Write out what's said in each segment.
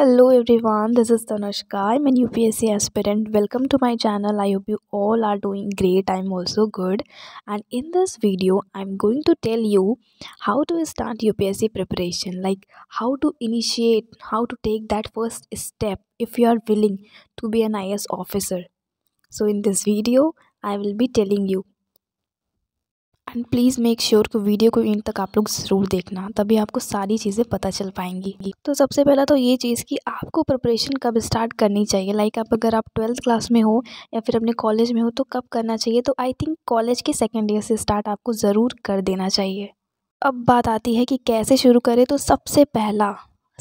Hello everyone, this is Tanushka. I'm an UPSC aspirant. Welcome to my channel. I hope you all are doing great. I'm also good. And in this video, I'm going to tell you how to start UPSC preparation, like how to initiate, how to take that first step if you are willing to be an IS officer. So in this video, I will be telling you and please make sure कि video को end तक आप लोग ज़रूर देखना तभी आपको सारी चीज़ें पता चल पाएंगी तो सबसे पहला तो ये चीज़ कि आपको प्रिपरेशन कब स्टार्ट करनी चाहिए लाइक आप अगर आप ट्वेल्थ क्लास में हो या फिर अपने कॉलेज में हो तो कब करना चाहिए तो आई थिंक कॉलेज के सेकेंड ईयर से स्टार्ट आपको ज़रूर कर देना चाहिए अब बात आती है कि कैसे शुरू करें तो सबसे पहला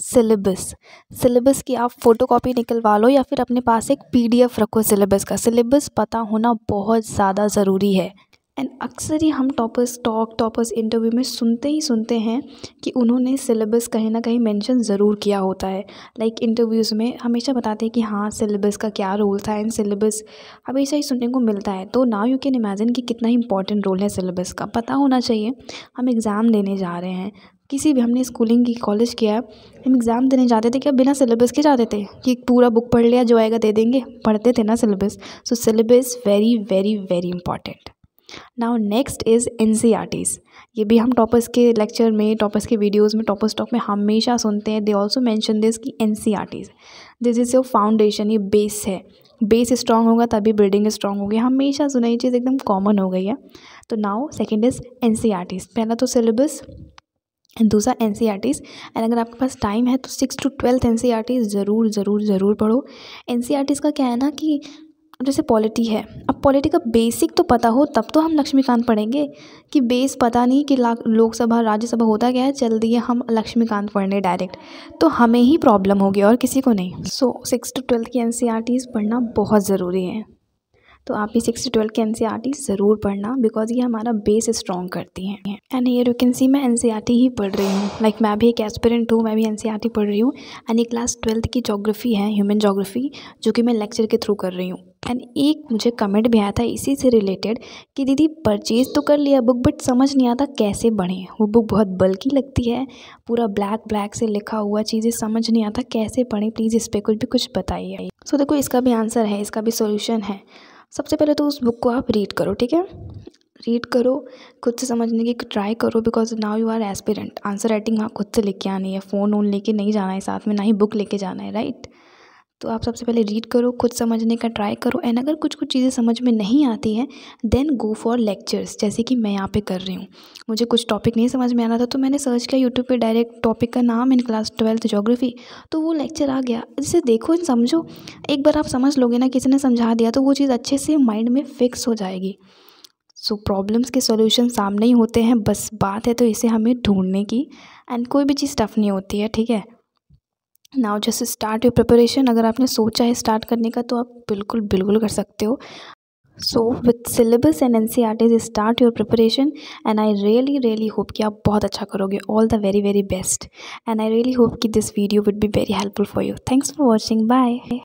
सिलेबस सिलेबस की आप फ़ोटो निकलवा लो या फिर अपने पास एक पीडीएफ रखो सिलेबस का सिलेबस पता होना बहुत ज़्यादा ज़रूरी है एंड अक्सर ही हम टॉपर्स टॉक टॉपर्स इंटरव्यू में सुनते ही सुनते हैं कि उन्होंने सिलेबस कहीं ना कहीं मेंशन ज़रूर किया होता है लाइक like, इंटरव्यूज़ में हमेशा बताते हैं कि हाँ सिलेबस का क्या रोल था एंड सिलेबस हमेशा ही सुनने को मिलता है तो नाउ यू कैन इमेजिन कि कितना इंपॉर्टेंट रोल है सिलेबस का पता होना चाहिए हम एग्ज़ाम देने जा रहे हैं किसी भी हमने स्कूलिंग की कॉलेज किया है हम एग्ज़ाम देने जाते थे क्या बिना सिलेबस के जाते थे कि पूरा बुक पढ़ लिया जो आएगा दे देंगे पढ़ते थे ना syllabus so syllabus very very very important now next is N ये भी हम टॉपर्स के लेक्चर में टॉपर्स के वीडियोस में टॉपर्स टॉक में हमेशा सुनते हैं दे ऑल्सो मैंशन दिस कि and this is your foundation ये बेस है बेस स्ट्रांग होगा तभी बिल्डिंग स्ट्रांग होगी हमेशा सुना ये चीज़ एकदम कॉमन हो गई है तो नाउ सेकेंड इज़ एन पहला तो सिलेबस दूसरा N C R Ts and अगर आपके पास टाइम है तो six to twelfth N C R e Ts ज़रूर ज़रूर ज़रूर पढ़ो एन सी आर टीज़ का क्या है ना कि जैसे पॉलिटी है अब पॉलिटी का बेसिक तो पता हो तब तो हम लक्ष्मीकांत पढ़ेंगे कि बेस पता नहीं कि लोकसभा राज्यसभा होता क्या है चल दिए हम लक्ष्मीकांत पढ़ने डायरेक्ट तो हमें ही प्रॉब्लम होगी और किसी को नहीं सो सिक्स टू ट्वेल्थ की एन e पढ़ना बहुत ज़रूरी है तो आप भी सिक्स ट्वेल्व के एन e ज़रूर पढ़ना बिकॉज ये हमारा बेस स्ट्रॉन्ग करती हैं एंड ये यू सी मैं एन ही पढ़ रही हूँ लाइक like, मैं भी एक एस्पेरेंट हूँ मैं भी एन e पढ़ रही हूँ एंड ये क्लास ट्वेल्थ की जोग्राफ़ी है ह्यूमन जोग्राफ़ी जो कि मैं लेक्चर के थ्रू कर रही हूँ एंड एक मुझे कमेंट भी आया था इसी से रिलेटेड कि दीदी परचेज़ तो कर लिया बुक बट समझ नहीं आता कैसे बढ़ें वो बुक बहुत बल्कि लगती है पूरा ब्लैक ब्लैक से लिखा हुआ चीज़ें समझ नहीं आता कैसे पढ़ें प्लीज़ इस पर कुछ भी कुछ बताइए सो so, देखो इसका भी आंसर है इसका भी सोल्यूशन है सबसे पहले तो उस बुक को आप रीड करो ठीक है रीड करो खुद से समझने की ट्राई करो because now you are aspirant answer writing वहाँ खुद से लेके आनी है फ़ोन ओन लेके नहीं जाना है साथ में ना ही बुक लेके जाना है राइट right? तो आप सबसे पहले रीड करो खुद समझने का ट्राई करो एंड अगर कुछ कुछ चीज़ें समझ में नहीं आती हैं देन गो फॉर लेक्चर्स जैसे कि मैं यहाँ पे कर रही हूँ मुझे कुछ टॉपिक नहीं समझ में आना था तो मैंने सर्च किया यूट्यूब पे डायरेक्ट टॉपिक का नाम इन क्लास ट्वेल्थ जोग्राफी तो वो लेक्चर आ गया जिसे देखो समझो एक बार आप समझ लोगे ना किसी ने समझा दिया तो वो चीज़ अच्छे से माइंड में फिक्स हो जाएगी सो so, प्रॉब्लम्स के सोल्यूशन सामने ही होते हैं बस बात है तो इसे हमें ढूंढने की एंड कोई भी चीज़ टफ नहीं होती है ठीक है now just start your preparation अगर आपने सोचा है स्टार्ट करने का तो आप बिल्कुल बिल्कुल कर सकते हो so with syllabus and N C R Ts start your preparation and I really really hope कि आप बहुत अच्छा करोगे all the very very best and I really hope कि this video would be very helpful for you thanks for watching bye